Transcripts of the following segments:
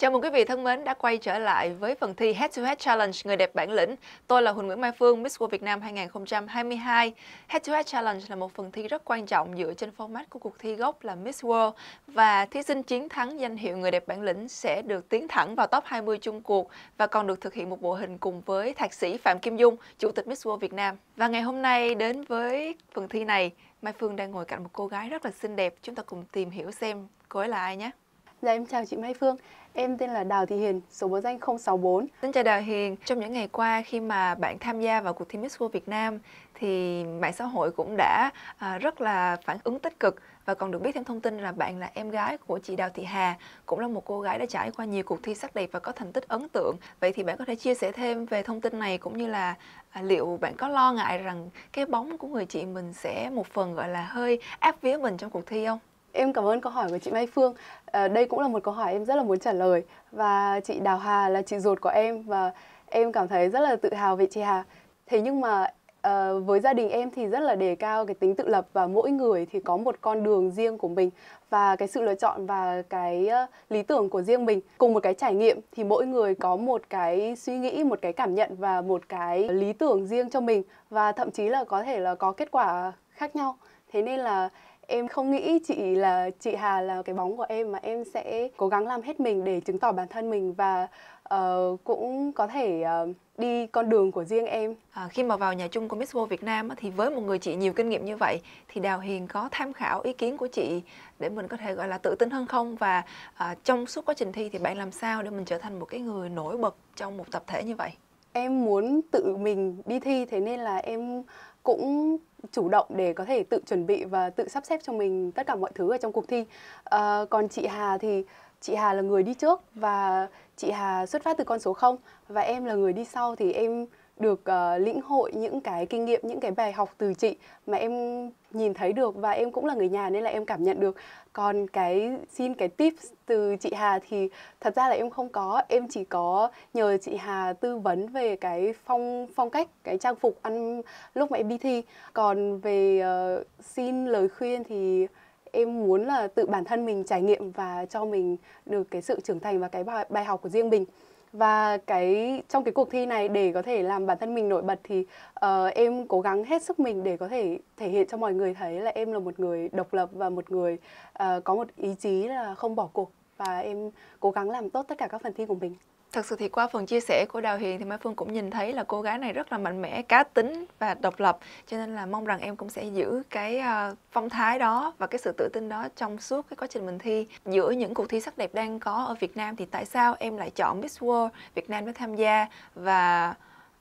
Chào mừng quý vị thân mến đã quay trở lại với phần thi Head to Head Challenge Người đẹp bản lĩnh. Tôi là Huỳnh Nguyễn Mai Phương, Miss World Việt Nam 2022. Head to Head Challenge là một phần thi rất quan trọng dựa trên format của cuộc thi gốc là Miss World và thí sinh chiến thắng danh hiệu Người đẹp bản lĩnh sẽ được tiến thẳng vào top 20 chung cuộc và còn được thực hiện một bộ hình cùng với thạc sĩ Phạm Kim Dung, Chủ tịch Miss World Việt Nam. Và ngày hôm nay đến với phần thi này, Mai Phương đang ngồi cạnh một cô gái rất là xinh đẹp. Chúng ta cùng tìm hiểu xem cô ấy là ai nhé. Dạ em chào chị Mai Phương, em tên là Đào Thị Hiền, số báo danh 064. Xin chào Đào Hiền, trong những ngày qua khi mà bạn tham gia vào cuộc thi Miss World Việt Nam thì mạng xã hội cũng đã à, rất là phản ứng tích cực và còn được biết thêm thông tin là bạn là em gái của chị Đào Thị Hà, cũng là một cô gái đã trải qua nhiều cuộc thi sắc đẹp và có thành tích ấn tượng. Vậy thì bạn có thể chia sẻ thêm về thông tin này cũng như là à, liệu bạn có lo ngại rằng cái bóng của người chị mình sẽ một phần gọi là hơi áp vía mình trong cuộc thi không? Em cảm ơn câu hỏi của chị Mai Phương. À, đây cũng là một câu hỏi em rất là muốn trả lời và chị Đào Hà là chị ruột của em và em cảm thấy rất là tự hào về chị Hà. Thế nhưng mà à, với gia đình em thì rất là đề cao cái tính tự lập và mỗi người thì có một con đường riêng của mình và cái sự lựa chọn và cái ờ, lý tưởng của riêng mình. Cùng một cái trải nghiệm thì mỗi người có một cái suy nghĩ, một cái cảm nhận và một cái lý tưởng riêng cho mình và thậm chí là có thể là có kết quả khác nhau. Thế nên là em không nghĩ chị là chị Hà là cái bóng của em mà em sẽ cố gắng làm hết mình để chứng tỏ bản thân mình và uh, cũng có thể uh, đi con đường của riêng em. À, khi mà vào nhà chung của Miss World Việt Nam thì với một người chị nhiều kinh nghiệm như vậy thì Đào Hiền có tham khảo ý kiến của chị để mình có thể gọi là tự tin hơn không và à, trong suốt quá trình thi thì bạn làm sao để mình trở thành một cái người nổi bật trong một tập thể như vậy? Em muốn tự mình đi thi thế nên là em cũng chủ động để có thể tự chuẩn bị và tự sắp xếp cho mình tất cả mọi thứ ở trong cuộc thi. À, còn chị Hà thì chị Hà là người đi trước và chị Hà xuất phát từ con số 0 và em là người đi sau thì em được uh, lĩnh hội những cái kinh nghiệm những cái bài học từ chị mà em nhìn thấy được và em cũng là người nhà nên là em cảm nhận được còn cái xin cái tips từ chị Hà thì thật ra là em không có em chỉ có nhờ chị Hà tư vấn về cái phong phong cách cái trang phục ăn lúc mà em đi thi còn về uh, xin lời khuyên thì em muốn là tự bản thân mình trải nghiệm và cho mình được cái sự trưởng thành và cái bài, bài học của riêng mình và cái trong cái cuộc thi này để có thể làm bản thân mình nổi bật thì uh, em cố gắng hết sức mình để có thể thể hiện cho mọi người thấy là em là một người độc lập và một người uh, có một ý chí là không bỏ cuộc và em cố gắng làm tốt tất cả các phần thi của mình Thật sự thì qua phần chia sẻ của Đào Hiền thì Mai Phương cũng nhìn thấy là cô gái này rất là mạnh mẽ, cá tính và độc lập cho nên là mong rằng em cũng sẽ giữ cái ờ, phong thái đó và cái sự tự tin đó trong suốt cái quá trình mình thi. Giữa những cuộc thi sắc đẹp đang có ở Việt Nam thì tại sao em lại chọn Miss World Việt Nam để tham gia và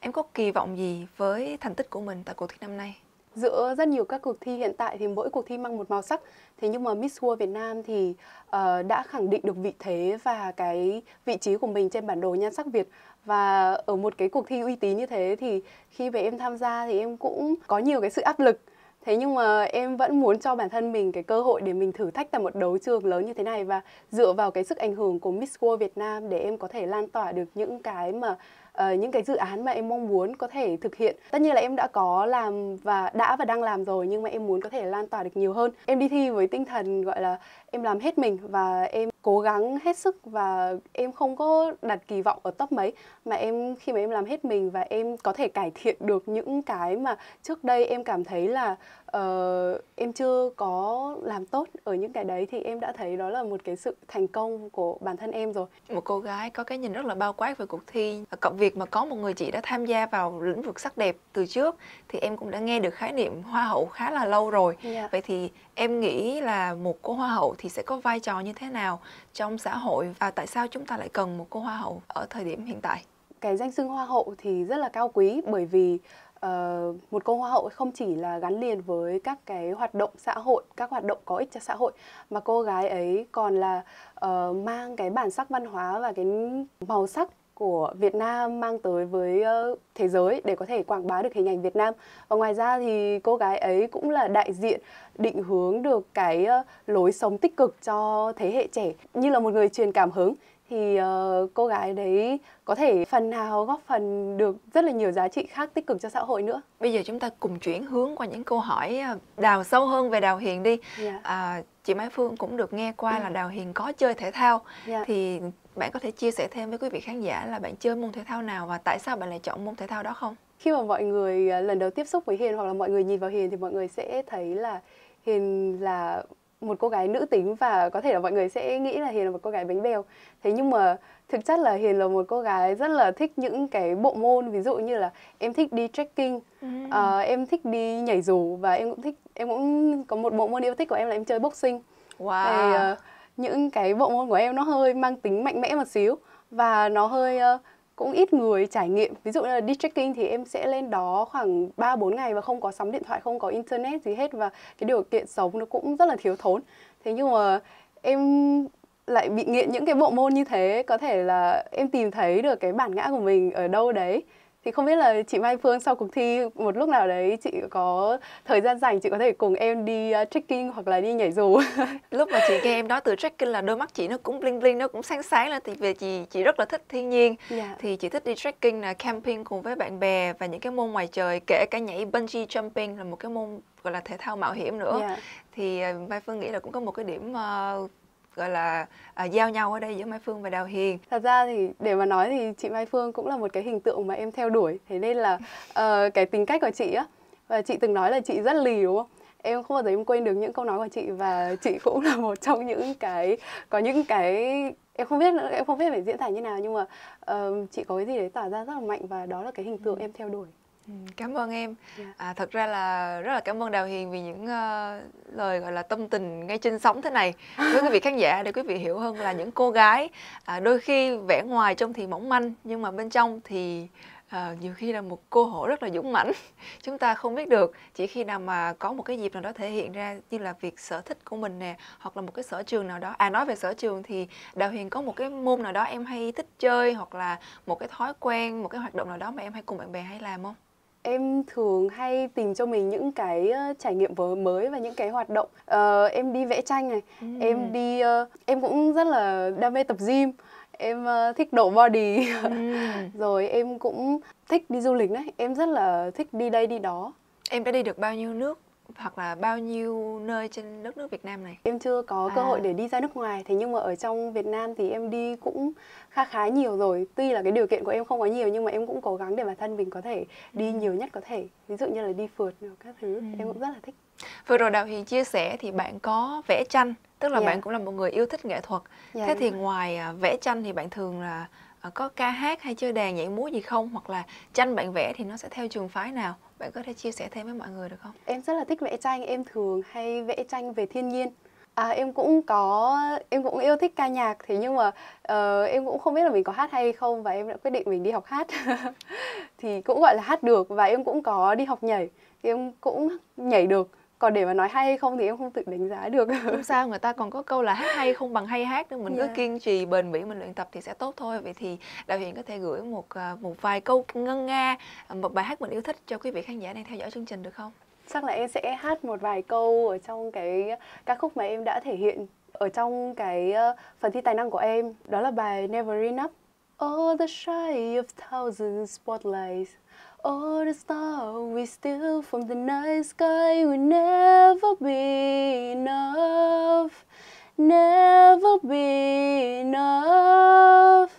em có kỳ vọng gì với thành tích của mình tại cuộc thi năm nay? giữa rất nhiều các cuộc thi hiện tại thì mỗi cuộc thi mang một màu sắc thế nhưng mà Miss World Việt Nam thì uh, đã khẳng định được vị thế và cái vị trí của mình trên bản đồ nhan sắc Việt và ở một cái cuộc thi uy tín như thế thì khi về em tham gia thì em cũng có nhiều cái sự áp lực thế nhưng mà em vẫn muốn cho bản thân mình cái cơ hội để mình thử thách tại một đấu trường lớn như thế này và dựa vào cái sức ảnh hưởng của Miss World Việt Nam để em có thể lan tỏa được những cái mà uh, những cái dự án mà em mong muốn có thể thực hiện tất nhiên là em đã có làm và đã và đang làm rồi nhưng mà em muốn có thể lan tỏa được nhiều hơn em đi thi với tinh thần gọi là em làm hết mình và em cố gắng hết sức và em không có đặt kỳ vọng ở top mấy mà em khi mà em làm hết mình và em có thể cải thiện được những cái mà trước đây em cảm thấy là uh, em chưa có làm tốt ở những cái đấy thì em đã thấy đó là một cái sự thành công của bản thân em rồi một cô gái có cái nhìn rất là bao quát về cuộc thi cộng việc mà có một người chị đã tham gia vào lĩnh vực sắc đẹp từ trước thì em cũng đã nghe được khái niệm hoa hậu khá là lâu rồi yeah. Dạ. vậy thì em nghĩ là một cô hoa hậu thì sẽ có vai trò như thế nào trong xã hội và tại sao chúng ta lại cần một cô hoa hậu ở thời điểm hiện tại cái danh xưng hoa hậu thì rất là cao quý bởi vì uh, một cô hoa hậu không chỉ là gắn liền với các cái hoạt động xã hội các hoạt động có ích cho xã hội mà cô gái ấy còn là uh, mang cái bản sắc văn hóa và cái màu sắc của Việt Nam mang tới với ờ, thế giới để có thể quảng bá được hình ảnh Việt Nam. Và ngoài ra thì cô gái ấy cũng là đại diện định hướng được cái lối sống tích cực cho thế hệ trẻ như là một người truyền cảm hứng thì ờ, cô gái đấy có thể phần nào góp phần được rất là nhiều giá trị khác tích cực cho xã hội nữa. Bây giờ chúng ta cùng chuyển hướng qua những câu hỏi ờ, đào sâu hơn về Đào Hiền đi. Yeah. Dạ. À, chị Mai Phương cũng được nghe qua ừ. là Đào Hiền có chơi thể thao yeah. Dạ. thì bạn có thể chia sẻ thêm với quý vị khán giả là bạn chơi môn thể thao nào và tại sao bạn lại chọn môn thể thao đó không? Khi mà mọi người ờ, lần đầu tiếp xúc với Hiền hoặc là mọi người nhìn vào Hiền thì mọi người sẽ thấy là Hiền là một cô gái nữ tính và có thể là mọi người sẽ nghĩ là Hiền là một cô gái bánh bèo. Thế nhưng mà thực chất là Hiền là một cô gái rất là thích những cái bộ môn ví dụ như là em thích đi trekking, ừ. uh, em thích đi nhảy dù và em cũng thích em cũng có một bộ môn yêu thích của em là em chơi boxing. Wow. Thì, ờ, uh, những cái bộ môn của em nó hơi mang tính mạnh mẽ một xíu và nó hơi uh, cũng ít người trải nghiệm ví dụ như là đi trekking thì em sẽ lên đó khoảng 3 bốn ngày và không có sóng điện thoại không có internet gì hết và cái điều kiện sống nó cũng rất là thiếu thốn thế nhưng mà em lại bị nghiện những cái bộ môn như thế có thể là em tìm thấy được cái bản ngã của mình ở đâu đấy thì không biết là chị Mai Phương sau cuộc thi một lúc nào đấy chị có thời gian rảnh chị có thể cùng em đi uh, trekking hoặc là đi nhảy dù lúc mà chị nghe em nói từ trekking là đôi mắt chị nó cũng bling bling nó cũng sáng sáng lên thì về chị chị rất là thích thiên nhiên yeah. Dạ. thì chị thích đi trekking là camping cùng với bạn bè và những cái môn ngoài trời kể cả nhảy bungee jumping là một cái môn gọi là thể thao mạo hiểm nữa yeah. Dạ. thì à, Mai Phương nghĩ là cũng có một cái điểm uh, gọi là à, giao nhau ở đây giữa Mai Phương và Đào Hiền. Thật ra thì để mà nói thì chị Mai Phương cũng là một cái hình tượng mà em theo đuổi. Thế nên là uh, cái tính cách của chị á và chị từng nói là chị rất lì đúng không? Em không bao giờ em quên được những câu nói của chị và chị cũng là một trong những cái có những cái em không biết em không biết phải diễn tả như nào nhưng mà uh, chị có cái gì đấy tỏa ra rất là mạnh và đó là cái hình tượng ừ. em theo đuổi. Ừ, cảm ơn em dạ. à, thật ra là rất là cảm ơn đào hiền vì những uh, lời gọi là tâm tình ngay trên sóng thế này với quý vị khán giả để quý vị hiểu hơn là những cô gái à, đôi khi vẻ ngoài trông thì mỏng manh nhưng mà bên trong thì à, nhiều khi là một cô hổ rất là dũng mãnh chúng ta không biết được chỉ khi nào mà có một cái dịp nào đó thể hiện ra như là việc sở thích của mình nè hoặc là một cái sở trường nào đó à nói về sở trường thì đào hiền có một cái môn nào đó em hay thích chơi hoặc là một cái thói quen một cái hoạt động nào đó mà em hay cùng bạn bè hay làm không em thường hay tìm cho mình những cái trải nghiệm mới và những cái hoạt động uh, em đi vẽ tranh này ừ. em đi uh, em cũng rất là đam mê tập gym em uh, thích độ body ừ. rồi em cũng thích đi du lịch đấy em rất là thích đi đây đi đó em đã đi được bao nhiêu nước hoặc là bao nhiêu nơi trên đất nước Việt Nam này? Em chưa có cơ à. hội để đi ra nước ngoài thế nhưng mà ở trong Việt Nam thì em đi cũng khá khá nhiều rồi. Tuy là cái điều kiện của em không có nhiều nhưng mà em cũng cố gắng để bản thân mình có thể đi ừ. nhiều nhất có thể. Ví dụ như là đi phượt các thứ, ừ. em cũng rất là thích. Vừa rồi Đào Hiền chia sẻ thì bạn có vẽ tranh, tức là yeah. Dạ. bạn cũng là một người yêu thích nghệ thuật. Yeah. Thế dạ. thì ngoài à, vẽ tranh thì bạn thường là Ờ, có ca hát hay chơi đàn nhảy múa gì không hoặc là tranh bạn vẽ thì nó sẽ theo trường phái nào bạn có thể chia sẻ thêm với mọi người được không em rất là thích vẽ tranh em thường hay vẽ tranh về thiên nhiên À, em cũng có em cũng yêu thích ca nhạc thế nhưng mà uh, em cũng không biết là mình có hát hay không và em đã quyết định mình đi học hát thì cũng gọi là hát được và em cũng có đi học nhảy thì em cũng nhảy được còn để mà nói hay hay không thì em không tự đánh giá được không sao người ta còn có câu là hát hay không bằng hay hát nữa mình yeah. cứ dạ. kiên trì bền bỉ mình luyện tập thì sẽ tốt thôi vậy thì đạo diễn có thể gửi một à, một vài câu ngân nga à, một bài hát mình yêu thích cho quý vị khán giả đang theo dõi chương trình được không chắc là em sẽ hát một vài câu ở trong cái ca khúc mà em đã thể hiện ở trong cái ờ, phần thi tài năng của em đó là bài Never Enough All the shy of thousand spotlights All the stars we steal from the night sky will never be enough, never be enough.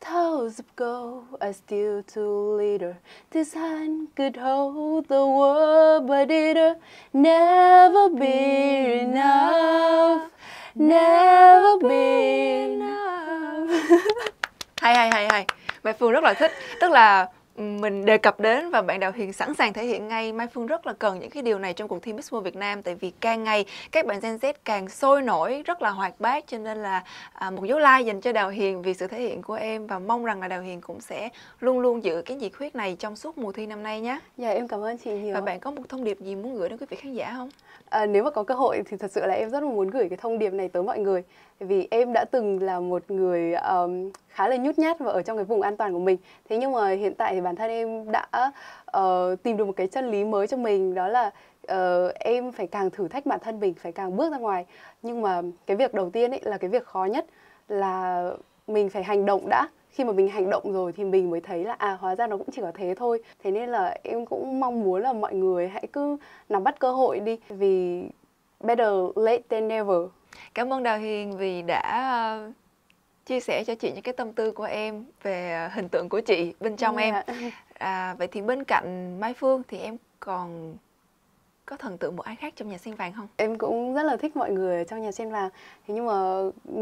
Towers of gold are still too little. This hand could hold the world, but it'll never be enough, never be enough. Hi hi hi hi. mẹ Phương rất là thích. Tức là mình đề cập đến và bạn Đào Hiền sẵn sàng thể hiện ngay Mai Phương rất là cần những cái điều này trong cuộc thi Miss World Việt Nam tại vì càng ngày các bạn Gen Z càng sôi nổi rất là hoạt bát cho nên là à, một dấu like dành cho Đào Hiền vì sự thể hiện của em và mong rằng là Đào Hiền cũng sẽ luôn luôn giữ cái nhiệt huyết này trong suốt mùa thi năm nay nhé. Dạ em cảm ơn chị nhiều. Và bạn có một thông điệp gì muốn gửi đến quý vị khán giả không? À, nếu mà có cơ hội thì thật sự là em rất muốn gửi cái thông điệp này tới mọi người vì em đã từng là một người um, khá là nhút nhát và ở trong cái vùng an toàn của mình thế nhưng mà hiện tại thì bản bản thân em đã uh, tìm được một cái chân lý mới cho mình đó là uh, em phải càng thử thách bản thân mình phải càng bước ra ngoài nhưng mà cái việc đầu tiên ấy là cái việc khó nhất là mình phải hành động đã khi mà mình hành động rồi thì mình mới thấy là à hóa ra nó cũng chỉ có thế thôi thế nên là em cũng mong muốn là mọi người hãy cứ nắm bắt cơ hội đi vì better late than never cảm ơn đào hiền vì đã chia sẻ cho chị những cái tâm tư của em về à, hình tượng của chị bên trong yeah. Dạ. em. À, vậy thì bên cạnh Mai Phương thì em còn có thần tượng một ai khác trong nhà sen vàng không? Em cũng rất là thích mọi người ở trong nhà sen vàng. Thế nhưng mà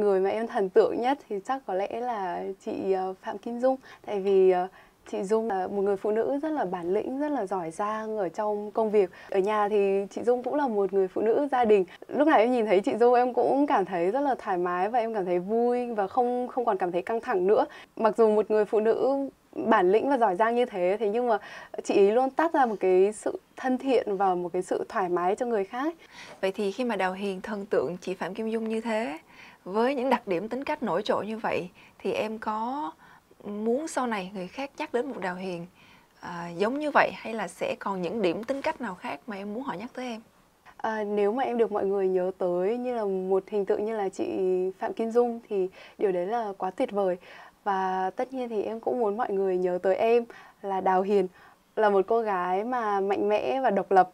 người mà em thần tượng nhất thì chắc có lẽ là chị à, Phạm Kim Dung tại vì à, Chị Dung là một người phụ nữ rất là bản lĩnh, rất là giỏi giang ở trong công việc. Ở nhà thì chị Dung cũng là một người phụ nữ gia đình. Lúc này em nhìn thấy chị Dung em cũng cảm thấy rất là thoải mái và em cảm thấy vui và không không còn cảm thấy căng thẳng nữa. Mặc dù một người phụ nữ bản lĩnh và giỏi giang như thế thế nhưng mà chị ý luôn tác ra một cái sự thân thiện và một cái sự thoải mái cho người khác. Vậy thì khi mà Đào Hiền thần tượng chị Phạm Kim Dung như thế với những đặc điểm tính cách nổi trội như vậy thì em có muốn sau này người khác nhắc đến một đào hiền à, giống như vậy hay là sẽ còn những điểm tính cách nào khác mà em muốn họ nhắc tới em À, nếu mà em được mọi người nhớ tới như là một hình tượng như là chị Phạm Kim Dung thì điều đấy là quá tuyệt vời và tất nhiên thì em cũng muốn mọi người nhớ tới em là Đào Hiền là một cô gái mà mạnh mẽ và độc lập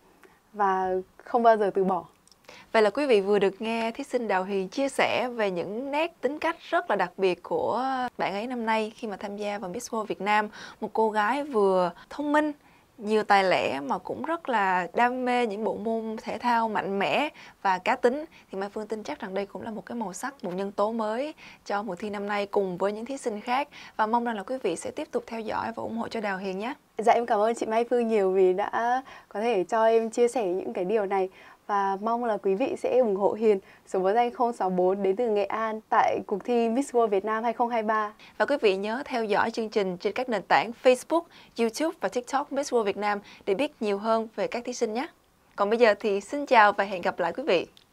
và không bao giờ từ bỏ Vậy là quý vị vừa được nghe thí sinh Đào Huyền chia sẻ về những nét tính cách rất là đặc biệt của bạn ấy năm nay khi mà tham gia vào Miss World Việt Nam, một cô gái vừa thông minh, nhiều tài lẻ mà cũng rất là đam mê những bộ môn thể thao mạnh mẽ và cá tính thì Mai Phương tin chắc rằng đây cũng là một cái màu sắc, một nhân tố mới cho mùa thi năm nay cùng với những thí sinh khác và mong rằng là quý vị sẽ tiếp tục theo dõi và ủng hộ cho Đào Hiền nhé. Dạ em cảm ơn chị Mai Phương nhiều vì đã có thể cho em chia sẻ những cái điều này và mong là quý vị sẽ ủng hộ Hiền số báo danh 064 đến từ Nghệ An tại cuộc thi Miss World Việt Nam 2023. Và quý vị nhớ theo dõi chương trình trên các nền tảng Facebook, YouTube và TikTok Miss World Việt Nam để biết nhiều hơn về các thí sinh nhé. Còn bây giờ thì xin chào và hẹn gặp lại quý vị.